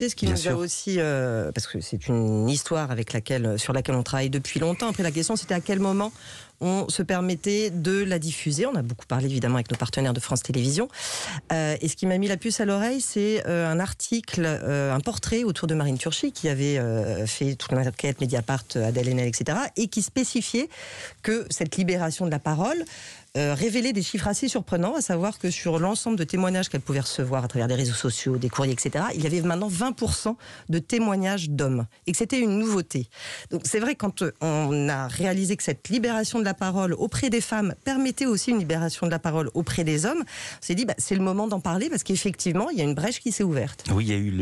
C'est ce qui nous a aussi, euh, parce que c'est une histoire avec laquelle, sur laquelle on travaille depuis longtemps. Après, la question, c'était à quel moment on se permettait de la diffuser. On a beaucoup parlé évidemment avec nos partenaires de France Télévisions. Euh, et ce qui m'a mis la puce à l'oreille, c'est euh, un article, euh, un portrait autour de Marine Turchi qui avait fait toute l'enquête Mediapart, Adèle Haenel, etc. Et qui spécifiait que cette libération de la parole révélait des chiffres assez surprenants, à savoir que sur l'ensemble de témoignages qu'elle pouvait recevoir à travers des réseaux sociaux, des courriers, etc., il y avait maintenant 20% de témoignages d'hommes, et que c'était une nouveauté. Donc c'est vrai, quand on a réalisé que cette libération de la parole auprès des femmes permettait aussi une libération de la parole auprès des hommes, on s'est dit, bah, c'est le moment d'en parler parce qu'effectivement, il y a une brèche qui s'est ouverte. il a eu